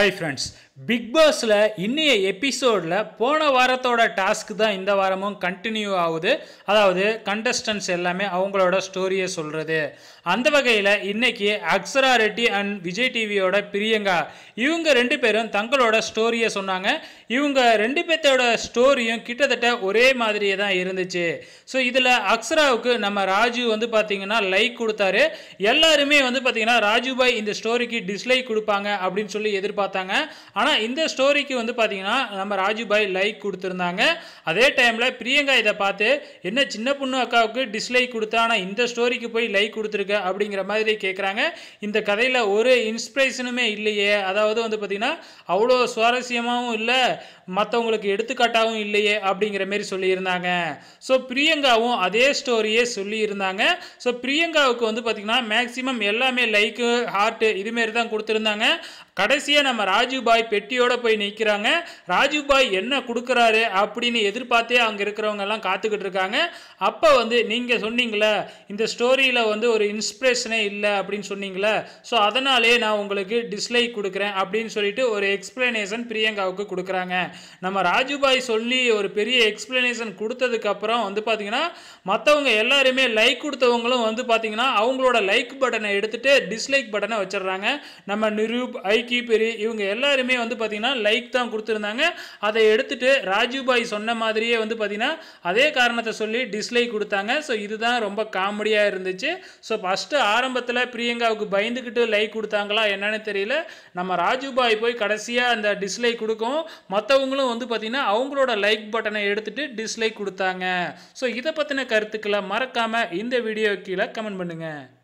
Hi friends, big பாஸில் இன்னைய எபிசோடில் போன வாரத்தோட டாஸ்க் தான் இந்த வாரமும் கண்டினியூ ஆகுது அதாவது கண்டஸ்டன்ஸ் எல்லாமே அவங்களோட ஸ்டோரியை சொல்கிறது அந்த வகையில் இன்னைக்கு அக்ஸரா ரெட்டி அண்ட் விஜய் டிவியோட பிரியங்கா இவங்க ரெண்டு பேரும் தங்களோட ஸ்டோரியை சொன்னாங்க இவங்க ரெண்டு பேர்த்தோட ஸ்டோரியும் கிட்டத்தட்ட ஒரே மாதிரியே தான் இருந்துச்சு ஸோ இதில் அக்ஸராவுக்கு நம்ம ராஜு வந்து பார்த்திங்கன்னா லைக் கொடுத்தாரு எல்லாருமே வந்து பார்த்தீங்கன்னா ராஜு பாய் இந்த ஸ்டோரிக்கு டிஸ்லைக் கொடுப்பாங்க அப்படின்னு சொல்லி எதிர்பார்த்தாங்க ஆனால் ஆனால் இந்த ஸ்டோரிக்கு வந்து பார்த்தீங்கன்னா நம்ம ராஜுபாய் லைக் கொடுத்துருந்தாங்க அதே டைமில் பிரியங்கா இதை பார்த்து என்ன சின்ன பொண்ணு அக்காவுக்கு டிஸ்லைக் கொடுத்தா ஆனால் இந்த ஸ்டோரிக்கு போய் லைக் கொடுத்துருக்க அப்படிங்கிற மாதிரி கேட்குறாங்க இந்த கதையில் ஒரு இன்ஸ்பிரேஷனுமே இல்லையே அதாவது வந்து பார்த்தீங்கன்னா அவ்வளோ சுவாரஸ்யமாகவும் இல்லை மற்றவங்களுக்கு எடுத்துக்காட்டாகவும் இல்லையே அப்படிங்கிற மாரி சொல்லியிருந்தாங்க ஸோ பிரியங்காவும் அதே ஸ்டோரியே சொல்லியிருந்தாங்க ஸோ பிரியங்காவுக்கு வந்து பார்த்தீங்கன்னா மேக்ஸிமம் எல்லாமே லைக்கு ஹார்ட்டு இதுமாரி தான் கொடுத்துருந்தாங்க கடைசியாக நம்ம ராஜுபாய் பெட்டியோட போய் நிற்கிறாங்க ராஜீவ்பாய் என்ன கொடுக்குறாரு அப்படின்னு எதிர்பார்த்தே அங்கே இருக்கிறவங்க எல்லாம் காத்துக்கிட்டு இருக்காங்க அப்போ வந்து நீங்கள் சொன்னீங்களே இந்த ஸ்டோரியில் வந்து ஒரு இன்ஸ்பிரேஷனே இல்லை அப்படின்னு சொன்னீங்களே ஸோ அதனாலே நான் உங்களுக்கு டிஸ்லைக் கொடுக்குறேன் அப்படின்னு சொல்லிட்டு ஒரு எக்ஸ்பிளனேஷன் பிரியங்காவுக்கு கொடுக்குறாங்க நம்ம ராஜுபாய் சொல்லி ஒரு பெரிய எக்ஸ்பிளனேஷன் கொடுத்ததுக்கப்புறம் வந்து பார்த்தீங்கன்னா மற்றவங்க எல்லாருமே லைக் கொடுத்தவங்களும் வந்து பார்த்தீங்கன்னா அவங்களோட லைக் பட்டனை எடுத்துகிட்டு டிஸ்லைக் பட்டனை வச்சிடுறாங்க நம்ம நிரூப் பெரி இவங்க எல்லாருமே வந்து பார்த்தீங்கன்னா லைக் தான் கொடுத்துருந்தாங்க அதை எடுத்துகிட்டு ராஜுபாய் சொன்ன மாதிரியே வந்து பார்த்தீங்கன்னா அதே காரணத்தை சொல்லி டிஸ்லைக் கொடுத்தாங்க ஸோ இதுதான் ரொம்ப காமெடியாக இருந்துச்சு ஸோ ஃபஸ்ட்டு ஆரம்பத்தில் பிரியங்காவுக்கு பயந்துக்கிட்டு லைக் கொடுத்தாங்களா என்னன்னு தெரியல நம்ம ராஜுபாய் போய் கடைசியாக அந்த டிஸ்லைக் கொடுக்கும் மற்றவங்களும் வந்து பார்த்திங்கன்னா அவங்களோட லைக் பட்டனை எடுத்துகிட்டு டிஸ்லைக் கொடுத்தாங்க ஸோ இதை பற்றின கருத்துக்களை மறக்காமல் இந்த வீடியோ கீழே கமெண்ட் பண்ணுங்கள்